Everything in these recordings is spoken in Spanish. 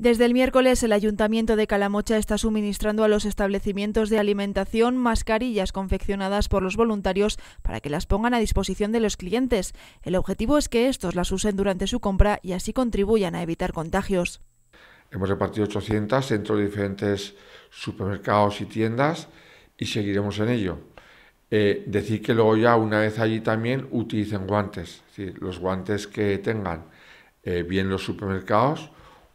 Desde el miércoles, el Ayuntamiento de Calamocha está suministrando a los establecimientos de alimentación mascarillas confeccionadas por los voluntarios para que las pongan a disposición de los clientes. El objetivo es que estos las usen durante su compra y así contribuyan a evitar contagios. Hemos repartido 800 dentro de diferentes supermercados y tiendas y seguiremos en ello. Eh, decir que luego ya una vez allí también utilicen guantes, los guantes que tengan, eh, bien los supermercados,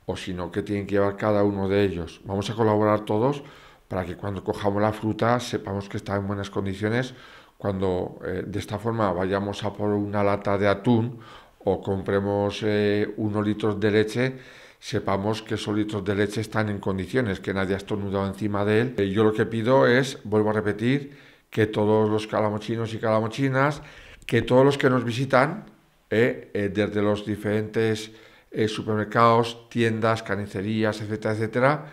o sino que tienen que llevar cada uno de ellos. Vamos a colaborar todos para que cuando cojamos la fruta sepamos que está en buenas condiciones, cuando eh, de esta forma vayamos a por una lata de atún o compremos eh, unos litros de leche, sepamos que esos litros de leche están en condiciones, que nadie ha estornudado encima de él. Eh, yo lo que pido es, vuelvo a repetir, que todos los calamochinos y calamochinas, que todos los que nos visitan, desde los diferentes eh, supermercados, tiendas, carnicerías, etcétera, etcétera,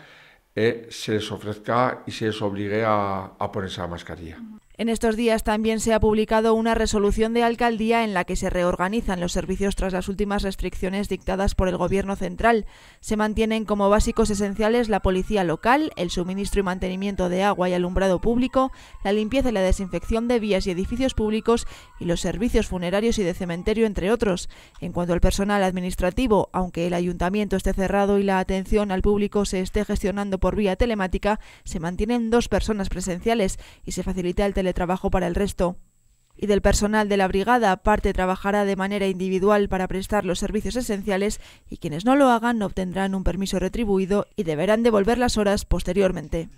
eh, se les ofrezca y se les obligue a, a ponerse la mascarilla. En estos días también se ha publicado una resolución de alcaldía en la que se reorganizan los servicios tras las últimas restricciones dictadas por el Gobierno central. Se mantienen como básicos esenciales la policía local, el suministro y mantenimiento de agua y alumbrado público, la limpieza y la desinfección de vías y edificios públicos y los servicios funerarios y de cementerio, entre otros. En cuanto al personal administrativo, aunque el ayuntamiento esté cerrado y la atención al público se esté gestionando por vía telemática, se mantienen dos personas presenciales y se facilita el teletrabajo trabajo para el resto. Y del personal de la brigada, parte trabajará de manera individual para prestar los servicios esenciales y quienes no lo hagan obtendrán un permiso retribuido y deberán devolver las horas posteriormente.